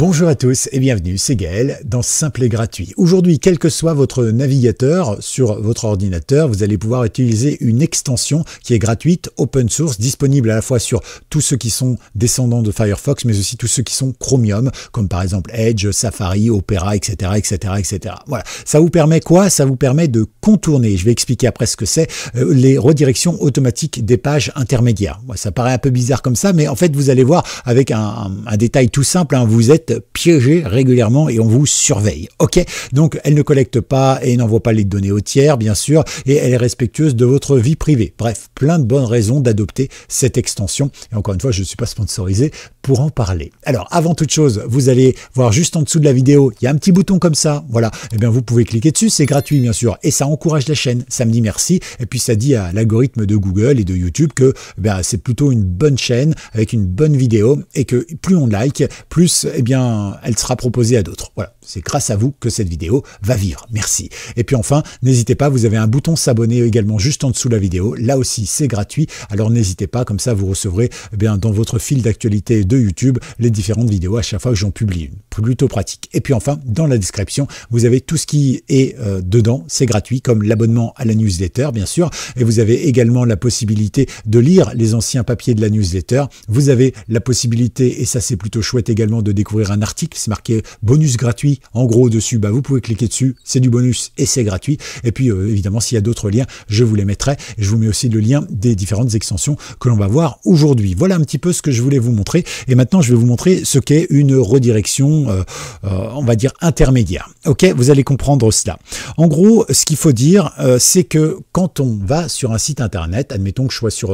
Bonjour à tous et bienvenue, c'est Gaël dans Simple et Gratuit. Aujourd'hui, quel que soit votre navigateur sur votre ordinateur, vous allez pouvoir utiliser une extension qui est gratuite, open source, disponible à la fois sur tous ceux qui sont descendants de Firefox, mais aussi tous ceux qui sont Chromium, comme par exemple Edge, Safari, Opera, etc. etc., etc. Voilà. Ça vous permet quoi Ça vous permet de contourner, je vais expliquer après ce que c'est, euh, les redirections automatiques des pages intermédiaires. Ça paraît un peu bizarre comme ça, mais en fait, vous allez voir avec un, détail tout simple, hein, vous êtes êtes régulièrement et on vous surveille. OK Donc elle ne collecte pas et n'envoie pas les données aux tiers, bien sûr, et elle est respectueuse de votre vie privée. Bref, plein de bonnes raisons d'adopter cette extension. Et encore une fois, je ne suis pas sponsorisé pour en parler. Alors, avant toute chose, vous allez voir juste en dessous de la vidéo, il y a un petit bouton comme ça. Voilà. et eh bien, vous pouvez cliquer dessus. C'est gratuit, bien sûr. Et ça encourage la chaîne. Ça me dit merci. Et puis, ça dit à l'algorithme de Google et de YouTube que eh c'est plutôt une bonne chaîne avec une bonne vidéo et que plus on like, plus, eh bien, elle sera proposée à d'autres. Voilà, c'est grâce à vous que cette vidéo va vivre. Merci. Et puis enfin, n'hésitez pas, vous avez un bouton s'abonner également juste en dessous de la vidéo. Là aussi, c'est gratuit. Alors n'hésitez pas, comme ça, vous recevrez eh bien dans votre fil d'actualité de YouTube les différentes vidéos à chaque fois que j'en publie une. Plutôt pratique. Et puis enfin, dans la description, vous avez tout ce qui est euh, dedans. C'est gratuit, comme l'abonnement à la newsletter, bien sûr. Et vous avez également la possibilité de lire les anciens papiers de la newsletter. Vous avez la possibilité, et ça c'est plutôt chouette également, de découvrir un article, c'est marqué bonus gratuit en gros dessus, bah vous pouvez cliquer dessus, c'est du bonus et c'est gratuit. Et puis euh, évidemment s'il y a d'autres liens, je vous les mettrai. Et je vous mets aussi le lien des différentes extensions que l'on va voir aujourd'hui. Voilà un petit peu ce que je voulais vous montrer. Et maintenant je vais vous montrer ce qu'est une redirection, euh, euh, on va dire intermédiaire. Ok, vous allez comprendre cela. En gros, ce qu'il faut dire, c'est que quand on va sur un site internet, admettons que je sois sur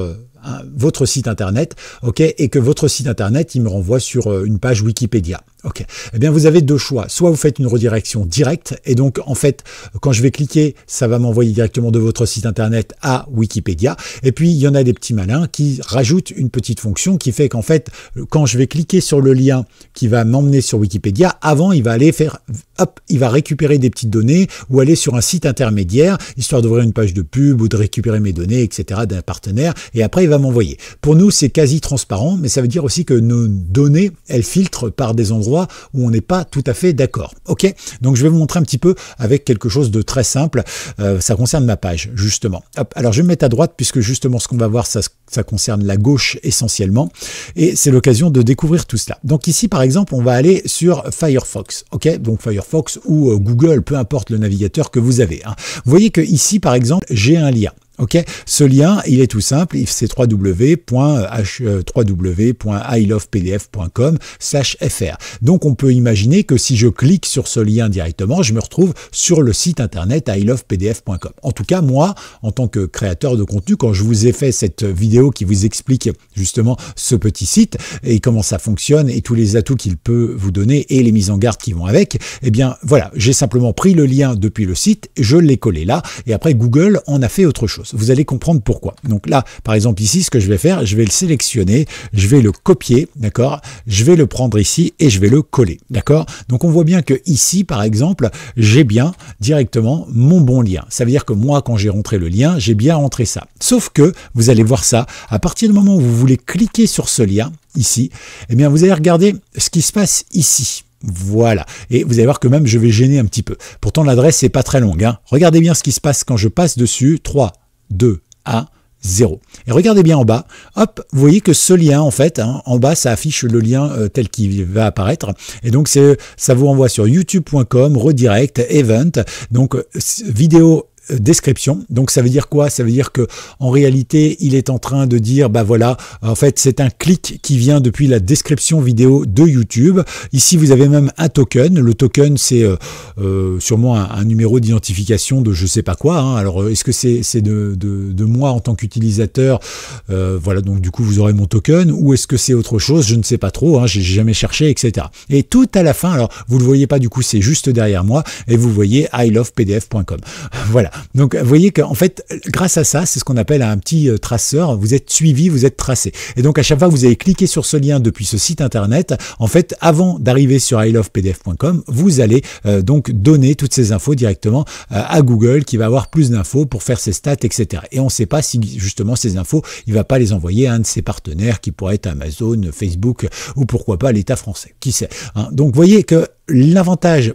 votre site internet, ok, et que votre site internet il me renvoie sur euh, une page Wikipédia. Ok. Eh bien, vous avez deux choix. Soit vous faites une redirection directe, et donc en fait, quand je vais cliquer, ça va m'envoyer directement de votre site internet à Wikipédia. Et puis, il y en a des petits malins qui rajoutent une petite fonction qui fait qu'en fait, quand je vais cliquer sur le lien qui va m'emmener sur Wikipédia, avant, il va aller faire, hop, il va récupérer des petites données ou aller sur un site intermédiaire, histoire d'ouvrir une page de pub ou de récupérer mes données, etc., d'un partenaire, et après, il va m'envoyer. Pour nous, c'est quasi transparent, mais ça veut dire aussi que nos données, elles filtrent par des endroits où on n'est pas tout à fait d'accord. Ok Donc je vais vous montrer un petit peu avec quelque chose de très simple. Euh, ça concerne ma page, justement. Alors je vais me mettre à droite puisque justement ce qu'on va voir, ça, concerne la gauche essentiellement. Et c'est l'occasion de découvrir tout cela. Donc ici, par exemple, on va aller sur Firefox. Ok Donc Firefox ou euh, Google, peu importe le navigateur que vous avez. Hein. Vous voyez que ici, par exemple, j'ai un lien. Ok, Ce lien, il est tout simple, c'est www.ilovepdf.com euh, fr. Donc on peut imaginer que si je clique sur ce lien directement, je me retrouve sur le site internet ilovepdf.com. En tout cas, moi, en tant que créateur de contenu, quand je vous ai fait cette vidéo qui vous explique justement ce petit site et comment ça fonctionne et tous les atouts qu'il peut vous donner et les mises en garde qui vont avec, eh bien voilà, j'ai simplement pris le lien depuis le site, je l'ai collé là et après Google en a fait autre chose. Vous allez comprendre pourquoi. Donc là, par exemple ici, ce que je vais faire, je vais le sélectionner, je vais le copier, d'accord Je vais le prendre ici et je vais le coller, d'accord Donc on voit bien que ici, par exemple, j'ai bien directement mon bon lien. Ça veut dire que moi, quand j'ai rentré le lien, j'ai bien rentré ça. Sauf que, vous allez voir ça, à partir du moment où vous voulez cliquer sur ce lien, ici, eh bien vous allez regarder ce qui se passe ici. Voilà. Et vous allez voir que même je vais gêner un petit peu. Pourtant l'adresse n'est pas très longue. Hein. Regardez bien ce qui se passe quand je passe dessus. 3, 2 à 0. Et regardez bien en bas, hop, vous voyez que ce lien, en fait, hein, en bas, ça affiche le lien euh, tel qu'il va apparaître. Et donc, ça vous renvoie sur youtube.com, redirect, event, donc euh, vidéo euh, description. Donc ça veut dire quoi Ça veut dire que en réalité, il est en train de dire bah voilà, en fait, c'est un clic qui vient depuis la description vidéo de YouTube. Ici, vous avez même un token. Le token, c'est euh, euh sûrement un, numéro d'identification de je sais pas quoi. Hein. Alors euh, est-ce que c'est de, de, moi en tant qu'utilisateur Voilà, donc du coup, vous aurez mon token ou est-ce que c'est autre chose Je ne sais pas trop. Hein. J'ai jamais cherché, etc. Et tout à la fin, alors vous le voyez pas du coup, c'est juste derrière moi et vous voyez ilovepdf.com. Voilà. Donc, vous voyez qu'en fait, grâce à ça, c'est ce qu'on appelle un petit euh, traceur. Vous êtes suivi, vous êtes tracé. Et donc, à chaque fois que vous avez cliqué sur ce lien depuis ce site internet, en fait, avant d'arriver sur ilovepdf.com, vous allez euh, donc donner toutes ces infos directement euh, à Google qui va avoir plus d'infos pour faire ses stats, etc. Et on ne sait pas si justement ces infos, il va pas les envoyer à un de ses partenaires qui pourrait être Amazon, Facebook ou pourquoi pas l'État français. Qui sait hein. Donc, vous voyez que l'avantage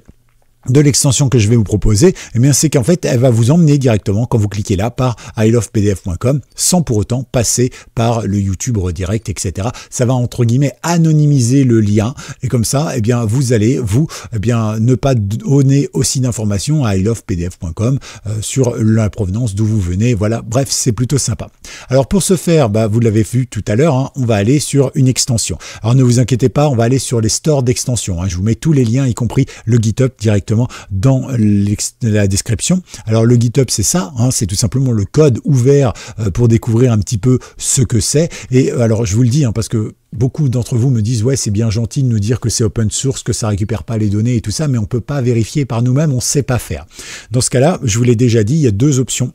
de l'extension que je vais vous proposer, eh bien c'est qu'en fait elle va vous emmener directement quand vous cliquez là par ilovepdf.com sans pour autant passer par le YouTube redirect, etc. Ça va entre guillemets anonymiser le lien et comme ça, eh bien vous allez vous eh bien ne pas donner aussi d'informations à ilovepdf.com euh, sur la provenance d'où vous venez. Voilà, bref, c'est plutôt sympa. Alors pour ce faire, bah, vous l'avez vu tout à l'heure, hein, on va aller sur une extension. Alors ne vous inquiétez pas, on va aller sur les stores d'extensions. Hein. Je vous mets tous les liens, y compris le GitHub direct dans la description. Alors le GitHub c'est ça, hein, c'est tout simplement le code ouvert euh, pour découvrir un petit peu ce que c'est. Et euh, alors je vous le dis hein, parce que beaucoup d'entre vous me disent ouais c'est bien gentil de nous dire que c'est open source, que ça récupère pas les données et tout ça, mais on peut pas vérifier par nous-mêmes, on sait pas faire. Dans ce cas-là, je vous l'ai déjà dit, il y a deux options.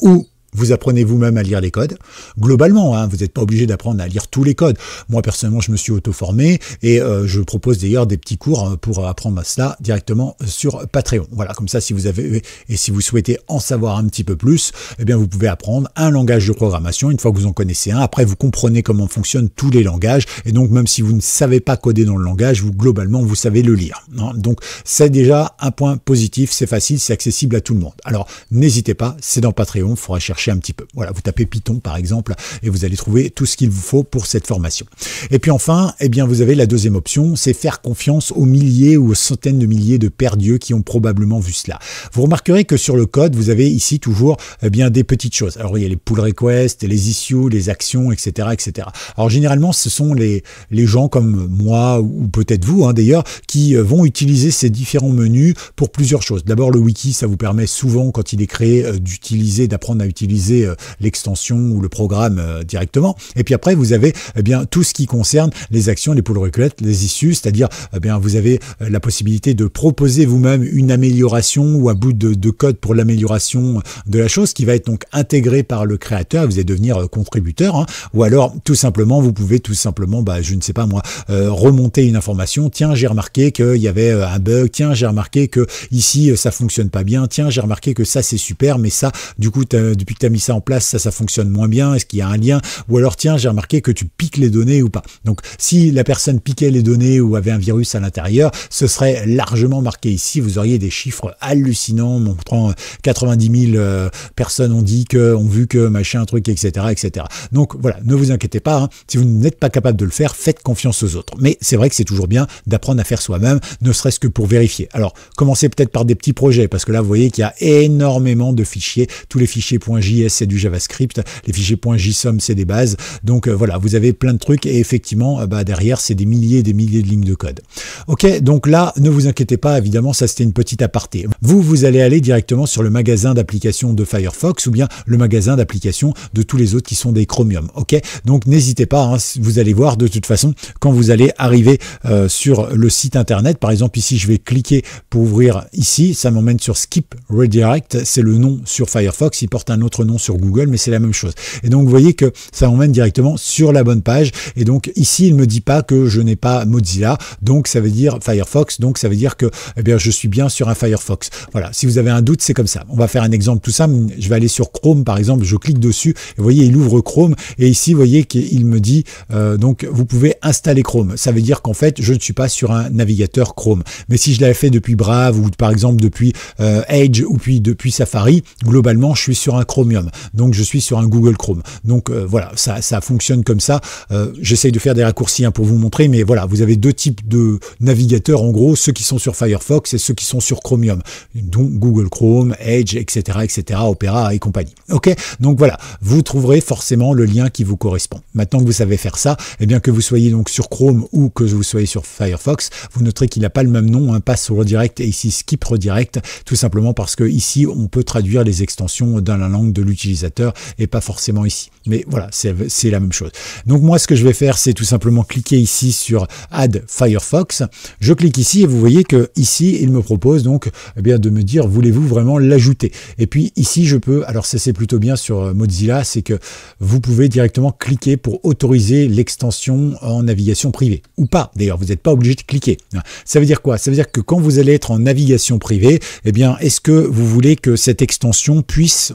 Ou vous apprenez vous-même à lire les codes. Globalement, hein, vous n'êtes pas obligé d'apprendre à lire tous les codes. Moi, personnellement, je me suis auto-formé et euh, je propose d'ailleurs des petits cours hein, pour apprendre à cela directement euh, sur Patreon. Voilà, comme ça, si vous avez et si vous souhaitez en savoir un petit peu plus, eh bien, vous pouvez apprendre un langage de programmation. Une fois que vous en connaissez un, après, vous comprenez comment fonctionnent tous les langages. Et donc, même si vous ne savez pas coder dans le langage, vous, globalement, vous savez le lire. Hein. Donc, c'est déjà un point positif. C'est facile, c'est accessible à tout le monde. Alors, n'hésitez pas. C'est dans Patreon. Il faudra chercher un petit peu. Voilà, vous tapez Python par exemple et vous allez trouver tout ce qu'il vous faut pour cette formation. Et puis enfin, et eh bien, vous avez la deuxième option, c'est faire confiance aux milliers ou aux centaines de milliers de perdus qui ont probablement vu cela. Vous remarquerez que sur le code, vous avez ici toujours eh bien des petites choses. Alors il y a les pull requests, les issues, les actions, etc., etc. Alors généralement, ce sont les les gens comme moi ou peut-être vous hein, d'ailleurs qui euh, vont utiliser ces différents menus pour plusieurs choses. D'abord le wiki, ça vous permet souvent quand il est créé euh, d'utiliser, d'apprendre à utiliser euh, l'extension ou le programme euh, directement. Et puis après, vous avez eh bien tout ce qui concerne les actions, les poules reculettes, les issues, c'est-à-dire eh bien vous avez euh, la possibilité de proposer vous-même une amélioration ou un bout de, code pour l'amélioration de la chose qui va être donc intégré par le créateur. Vous allez devenir contributeur, hein. ou alors tout simplement vous pouvez tout simplement, bah, je ne sais pas moi, remonter une information. Tiens, j'ai remarqué qu'il y avait un bug. Tiens, j'ai remarqué que ici ça fonctionne pas bien. Tiens, j'ai remarqué que ça c'est super, mais ça, du coup, depuis tu as mis ça en place, ça, ça fonctionne moins bien, est-ce qu'il y a un lien Ou alors, tiens, j'ai remarqué que tu piques les données ou pas. Donc, si la personne piquait les données ou avait un virus à l'intérieur, ce serait largement marqué ici. Vous auriez des chiffres hallucinants montrant 90 euh, 000 euh, personnes ont dit que, ont vu que machin, truc, etc., etc. Donc, voilà, ne vous inquiétez pas. Hein. Si vous n'êtes pas capable de le faire, faites confiance aux autres. Mais c'est vrai que c'est toujours bien d'apprendre à faire soi-même, ne serait-ce que pour vérifier. Alors, commencez peut-être par des petits projets, parce que là, vous voyez qu'il y a énormément de fichiers, tous les fichiers .js, c'est du JavaScript, les fichiers .jsom c'est des bases. Donc euh, voilà, vous avez plein de trucs et effectivement, euh, bah, derrière, c'est des milliers et des milliers de lignes de code. Ok, donc là, ne vous inquiétez pas, évidemment, ça c'était une petite aparté. Vous, vous allez aller directement sur le magasin d'applications de Firefox ou bien le magasin d'applications de tous les autres qui sont des Chromium. Ok, donc n'hésitez pas, hein, vous allez voir de toute façon quand vous allez arriver euh, sur le site internet. Par exemple, ici, je vais cliquer pour ouvrir ici, ça m'emmène sur Skip Redirect, c'est le nom sur Firefox, il porte un autre nom sur Google, mais c'est la même chose. Et donc vous voyez que ça m'emmène directement sur la bonne page. Et donc ici, il ne me dit pas que je n'ai pas Mozilla, donc ça veut dire Firefox, donc ça veut dire que eh bien, je suis bien sur un Firefox. Voilà, si vous avez un doute, c'est comme ça. On va faire un exemple tout simple. Je vais aller sur Chrome, par exemple, je clique dessus, et vous voyez, il ouvre Chrome, et ici, vous voyez qu'il me dit, euh, donc vous pouvez installer Chrome. Ça veut dire qu'en fait, je ne suis pas sur un navigateur Chrome. Mais si je l'avais fait depuis Brave, ou par exemple depuis euh, Edge, ou puis depuis Safari, globalement, je suis sur un Chrome donc je suis sur un Google Chrome. Donc euh, voilà, ça, ça fonctionne comme ça. Euh, j'essaye de faire des raccourcis hein, pour vous montrer, mais voilà, vous avez deux types de navigateurs en gros, ceux qui sont sur Firefox et ceux qui sont sur Chromium. Donc Google Chrome, Edge, etc., etc., Opera et compagnie. Ok, donc voilà, vous trouverez forcément le lien qui vous correspond. Maintenant que vous savez faire ça, et eh bien que vous soyez donc sur Chrome ou que vous soyez sur Firefox, vous noterez qu'il n'a pas le même nom, un hein, passe redirect et ici skip redirect, tout simplement parce que ici on peut traduire les extensions dans la langue de l'utilisateur et pas forcément ici. Mais voilà, c'est la même chose. Donc moi, ce que je vais faire, c'est tout simplement cliquer ici sur Add Firefox. Je clique ici et vous voyez que ici, il me propose donc eh bien, de me dire, voulez-vous vraiment l'ajouter Et puis ici, je peux, alors ça c'est plutôt bien sur euh, Mozilla, c'est que vous pouvez directement cliquer pour autoriser l'extension en navigation privée. Ou pas, d'ailleurs, vous n'êtes pas obligé de cliquer. Ça veut dire quoi Ça veut dire que quand vous allez être en navigation privée, et eh bien, est-ce que vous voulez que cette extension puisse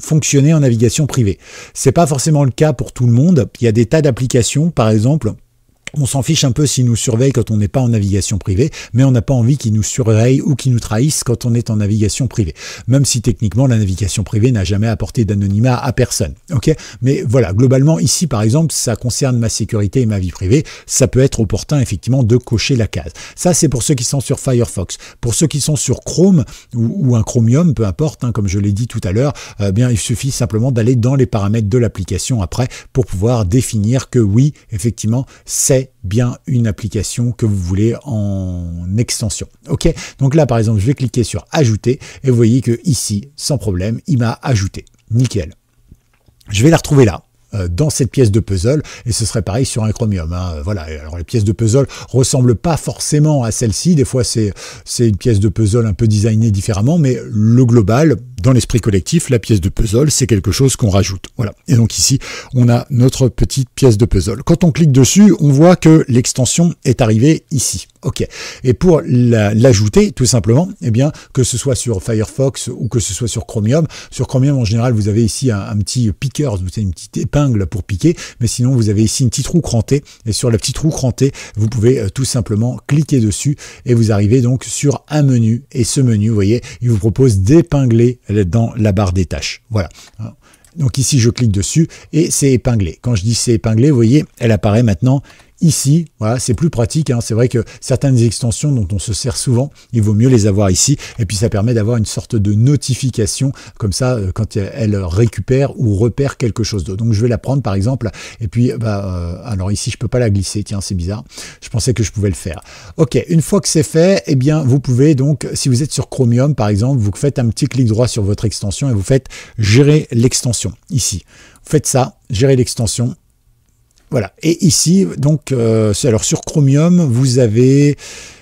fonctionner en navigation privée. C'est pas forcément le cas pour tout le monde. Il y a des tas d'applications, par exemple, on s'en fiche un peu s'ils nous surveillent quand on n'est pas en navigation privée, mais on n'a pas envie qu'ils nous surveillent ou qu'ils nous trahissent quand on est en navigation privée. Même si techniquement la navigation privée n'a jamais apporté d'anonymat à personne. Ok Mais voilà, globalement ici par exemple, ça concerne ma sécurité et ma vie privée. Ça peut être opportun effectivement de cocher la case. Ça c'est pour ceux qui sont sur Firefox. Pour ceux qui sont sur Chrome ou, un Chromium, peu importe, hein, comme je l'ai dit tout à l'heure, euh, bien il suffit simplement d'aller dans les paramètres de l'application après pour pouvoir définir que oui, effectivement, c'est bien une application que vous voulez en extension. Ok, donc là par exemple, je vais cliquer sur ajouter et vous voyez que ici, sans problème, il m'a ajouté. Nickel. Je vais la retrouver là euh, dans cette pièce de puzzle et ce serait pareil sur un chromium hein. euh, voilà alors les pièces de puzzle ressemblent pas forcément à celle-ci des fois c'est c'est une pièce de puzzle un peu designée différemment mais le global l'esprit collectif, la pièce de puzzle, c'est quelque chose qu'on rajoute. Voilà. Et donc ici, on a notre petite pièce de puzzle. Quand on clique dessus, on voit que l'extension est arrivée ici. OK. Et pour l'ajouter, tout simplement, et eh bien, que ce soit sur Firefox ou que ce soit sur Chromium, sur Chromium, en général, vous avez ici un, petit piqueur vous avez une petite épingle pour piquer, mais sinon, vous avez ici une petite roue crantée. Et sur la petite roue crantée, vous pouvez euh, tout simplement cliquer dessus et vous arrivez donc sur un menu. Et ce menu, vous voyez, il vous propose d'épingler dans la barre des tâches. Voilà. Donc ici, je clique dessus et c'est épinglé. Quand je dis c'est épinglé, vous voyez, elle apparaît maintenant ici. Voilà, c'est plus pratique. Hein. C'est vrai que certaines extensions dont on se sert souvent, il vaut mieux les avoir ici. Et puis ça permet d'avoir une sorte de notification comme ça euh, quand elle récupère ou repère quelque chose d'autre. Donc je vais la prendre par exemple. Et puis bah, euh, alors ici je peux pas la glisser. Tiens, c'est bizarre. Je pensais que je pouvais le faire. Ok, une fois que c'est fait, eh bien vous pouvez donc si vous êtes sur Chromium par exemple, vous faites un petit clic droit sur votre extension et vous faites gérer l'extension ici. Vous faites ça, gérer l'extension voilà. Et ici, donc, euh, alors sur Chromium, vous avez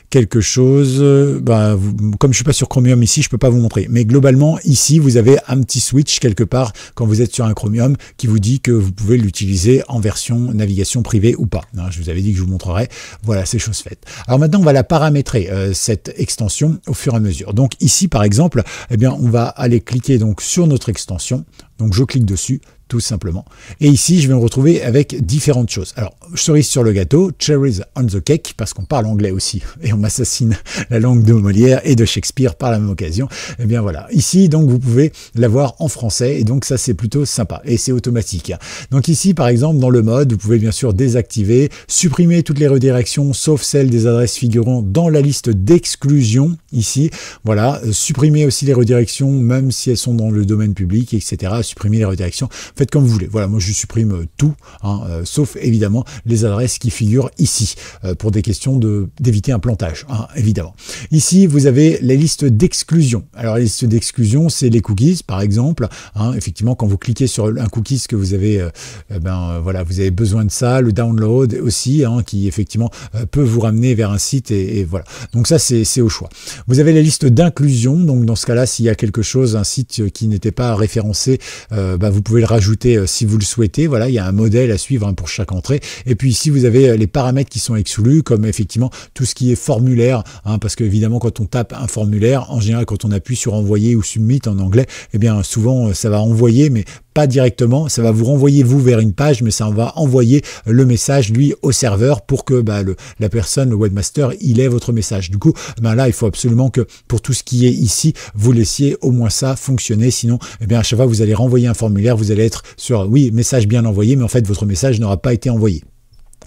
quelque chose, euh, ben, comme je suis pas sur Chromium ici, je peux pas vous montrer. Mais globalement, ici, vous avez un petit switch quelque part quand vous êtes sur un Chromium qui vous dit que vous pouvez l'utiliser en version navigation privée ou pas. Hein, je vous avais dit que je vous montrerai. Voilà, c'est chose faite. Alors maintenant, on va la paramétrer, euh, cette extension, au fur et à mesure. Donc ici, par exemple, eh bien, on va aller cliquer donc sur notre extension. Donc je clique dessus, tout simplement. Et ici, je vais me retrouver avec différentes choses. Alors, cerise sur le gâteau, cherries on the cake, parce qu'on parle anglais aussi, et on m'assassine la langue de Molière et de Shakespeare par la même occasion. Et eh bien voilà. Ici, donc, vous pouvez l'avoir en français, et donc ça, c'est plutôt sympa, et c'est automatique. Hein. Donc ici, par exemple, dans le mode, vous pouvez bien sûr désactiver, supprimer toutes les redirections, sauf celles des adresses figurant dans la liste d'exclusion, ici. Voilà. Euh, supprimer aussi les redirections, même si elles sont dans le domaine public, etc. Supprimer les redirections comme vous voulez. Voilà, moi je supprime euh, tout, hein, euh, sauf évidemment les adresses qui figurent ici, euh, pour des questions d'éviter un plantage, hein, évidemment. Ici, vous avez les listes d'exclusion. Alors, les listes d'exclusion, c'est les cookies, par exemple. Hein, effectivement, quand vous cliquez sur un cookie, ce que vous avez, eh ben, voilà, vous avez besoin de ça, le download aussi, qui effectivement peut vous ramener vers un site, et, et voilà. Donc ça, c'est au choix. Vous avez les listes d'inclusion, donc dans ce cas-là, s'il y a quelque chose, un site qui n'était pas référencé, ben, vous pouvez le rajouter euh, si vous le souhaitez. Voilà, il y a un modèle à suivre hein, pour chaque entrée. Et puis ici, vous avez euh, les paramètres qui sont exclus, comme effectivement tout ce qui est formulaire, hein, parce parce évidemment quand on tape un formulaire, en général, quand on appuie sur envoyer ou submit en anglais, eh bien souvent euh, ça va envoyer, mais pas directement, ça va vous renvoyer vous vers une page, mais ça va envoyer le message lui au serveur pour que bah, le, la personne, le webmaster, il ait votre message. Du coup, bah, là, il faut absolument que pour tout ce qui est ici, vous laissiez au moins ça fonctionner. Sinon, eh bien, à chaque fois, vous allez renvoyer un formulaire, vous allez être sur oui, message bien envoyé, mais en fait, votre message n'aura pas été envoyé.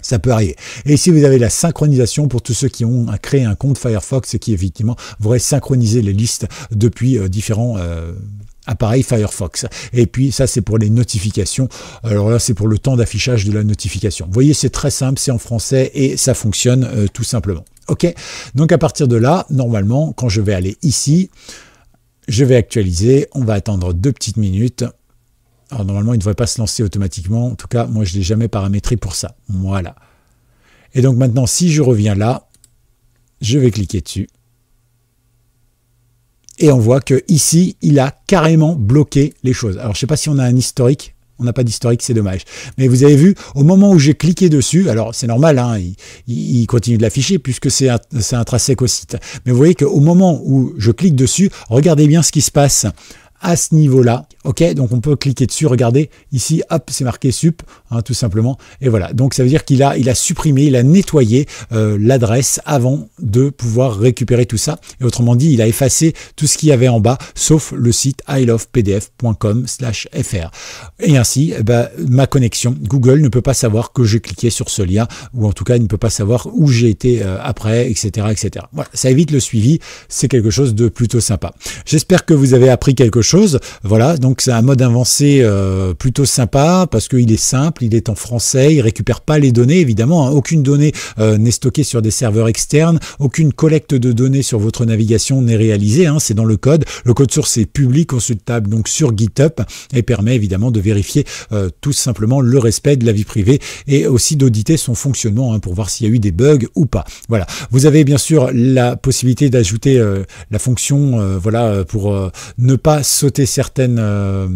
Ça peut arriver. Et ici, vous avez la synchronisation pour tous ceux qui ont créé un compte Firefox qui, effectivement, voudraient synchroniser les listes depuis euh, différents... Euh, appareil Firefox. Et puis ça c'est pour les notifications. Alors là c'est pour le temps d'affichage de la notification. Vous voyez c'est très simple, c'est en français et ça fonctionne euh, tout simplement. Ok, donc à partir de là, normalement, quand je vais aller ici, je vais actualiser, on va attendre deux petites minutes. Alors normalement, il ne devrait pas se lancer automatiquement. En tout cas, moi, je ne l'ai jamais paramétré pour ça. Voilà. Et donc maintenant, si je reviens là, je vais cliquer dessus. Et on voit que ici, il a carrément bloqué les choses. Alors, je sais pas si on a un historique. On n'a pas d'historique, c'est dommage. Mais vous avez vu, au moment où j'ai cliqué dessus, alors c'est normal, hein, il, continue de l'afficher puisque c'est un, un tracé au site. Mais vous voyez qu'au moment où je clique dessus, regardez bien ce qui se passe à ce niveau-là. Ok, donc on peut cliquer dessus, regardez, ici, hop, c'est marqué sup, hein, tout simplement. Et voilà, donc ça veut dire qu'il a, il a supprimé, il a nettoyé euh, l'adresse avant de pouvoir récupérer tout ça. Et autrement dit, il a effacé tout ce qu'il y avait en bas, sauf le site ilovepdf.com slash fr. Et ainsi, eh ben, ma connexion, Google ne peut pas savoir que j'ai cliqué sur ce lien, ou en tout cas, il ne peut pas savoir où j'ai été euh, après, etc., etc. Voilà, ça évite le suivi, c'est quelque chose de plutôt sympa. J'espère que vous avez appris quelque chose chose. Voilà, donc c'est un mode avancé euh, plutôt sympa parce qu'il est simple, il est en français, il récupère pas les données évidemment, hein. aucune donnée euh, n'est stockée sur des serveurs externes, aucune collecte de données sur votre navigation n'est réalisée, hein, c'est dans le code. Le code source est public, consultable donc sur GitHub et permet évidemment de vérifier euh, tout simplement le respect de la vie privée et aussi d'auditer son fonctionnement hein, pour voir s'il y a eu des bugs ou pas. Voilà, vous avez bien sûr la possibilité d'ajouter la fonction voilà pour ne pas sauter certaines, euh,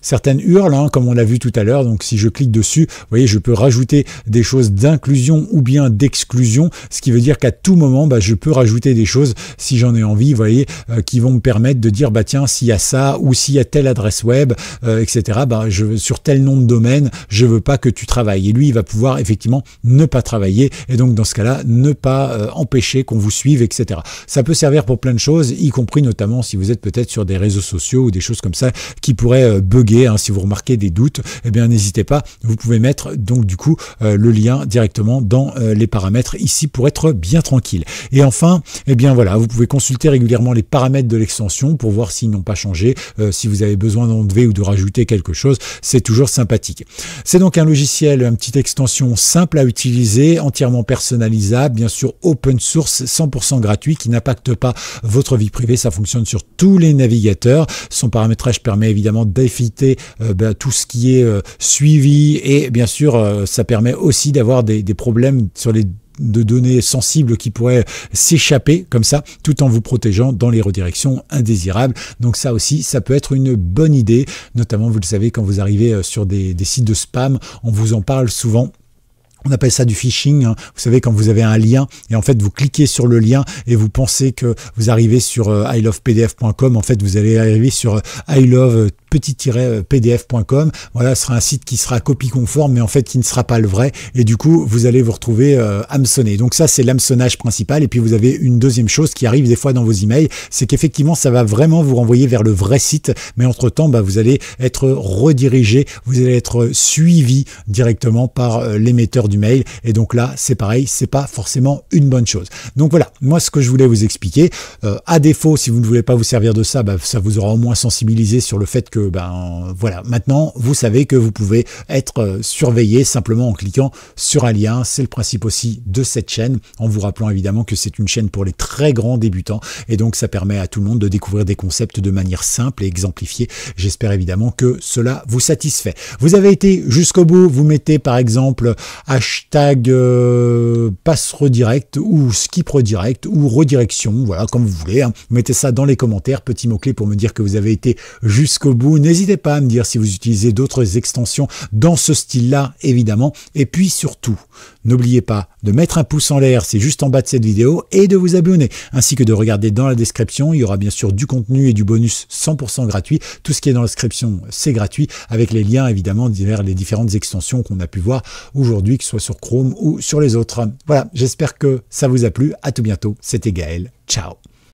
certaines hurles, hein, comme on l'a vu tout à l'heure. Donc si je clique dessus, vous voyez, je peux rajouter des choses d'inclusion ou bien d'exclusion, ce qui veut dire qu'à tout moment, bah, je peux rajouter des choses, si j'en ai envie, vous voyez, euh, qui vont me permettre de dire, bah tiens, s'il y a ça, ou s'il y a telle adresse web, euh, etc., bah, sur tel nom de domaine, je veux pas que tu travailles. Et lui, il va pouvoir effectivement ne pas travailler, et donc dans ce cas-là, ne pas empêcher qu'on vous suive, etc. Ça peut servir pour plein de choses, y compris notamment si vous êtes peut-être sur des réseaux sociaux ou des choses comme ça qui pourraient euh, bugger. Hein, si vous remarquez des doutes, eh bien n'hésitez pas, vous pouvez mettre donc du coup euh, le lien directement dans euh, les paramètres ici pour être bien tranquille. Et enfin, eh bien voilà, vous pouvez consulter régulièrement les paramètres de l'extension pour voir s'ils n'ont pas changé, si vous avez besoin d'enlever ou de rajouter quelque chose, c'est toujours sympathique. C'est donc un logiciel, une petite extension simple à utiliser, entièrement personnalisable, bien sûr open source, 100% gratuit, qui n'impacte pas votre vie privée, ça fonctionne sur tous les navigateurs son paramétrage permet évidemment d'éviter euh, bah, tout ce qui est euh, suivi et bien sûr euh, ça permet aussi d'avoir des, problèmes sur les de données sensibles qui pourraient s'échapper comme ça, tout en vous protégeant dans les redirections indésirables. Donc ça aussi, ça peut être une bonne idée, notamment vous le savez quand vous arrivez sur des sites de spam, on vous en parle souvent on appelle ça du phishing. Hein. Vous savez, quand vous avez un lien et en fait vous cliquez sur le lien et vous pensez que vous arrivez sur euh, ilovepdf.com, en fait vous allez arriver sur euh, ilove.com. Euh, petit-pdf.com. Voilà, ce sera un site qui sera copie conforme, mais en fait qui ne sera pas le vrai. Et du coup, vous allez vous retrouver euh, hameçonné. Donc ça, c'est l'hameçonnage principal. Et puis vous avez une deuxième chose qui arrive des fois dans vos emails, c'est qu'effectivement, ça va vraiment vous renvoyer vers le vrai site. Mais entre-temps, bah, vous allez être redirigé, vous allez être suivi directement par euh, l'émetteur du mail. Et donc là, c'est pareil, c'est pas forcément une bonne chose. Donc voilà, moi, ce que je voulais vous expliquer. Euh, à défaut, si vous ne voulez pas vous servir de ça, bah, ça vous aura au moins sensibilisé sur le fait que ben voilà, maintenant vous savez que vous pouvez être euh, surveillé simplement en cliquant sur un lien. C'est le principe aussi de cette chaîne, en vous rappelant évidemment que c'est une chaîne pour les très grands débutants et donc ça permet à tout le monde de découvrir des concepts de manière simple et exemplifiée. J'espère évidemment que cela vous satisfait. Vous avez été jusqu'au bout, vous mettez par exemple hashtag euh, passe redirect ou skip redirect ou redirection, voilà comme vous voulez. Hein. Mettez ça dans les commentaires, petit mot-clé pour me dire que vous avez été jusqu'au bout N'hésitez pas à me dire si vous utilisez d'autres extensions dans ce style-là, évidemment. Et puis surtout, n'oubliez pas de mettre un pouce en l'air, c'est juste en bas de cette vidéo, et de vous abonner, ainsi que de regarder dans la description. Il y aura bien sûr du contenu et du bonus 100% gratuit. Tout ce qui est dans la description, c'est gratuit, avec les liens évidemment vers les différentes extensions qu'on a pu voir aujourd'hui, que ce soit sur Chrome ou sur les autres. Voilà, j'espère que ça vous a plu. À tout bientôt. C'était Gaël. Ciao.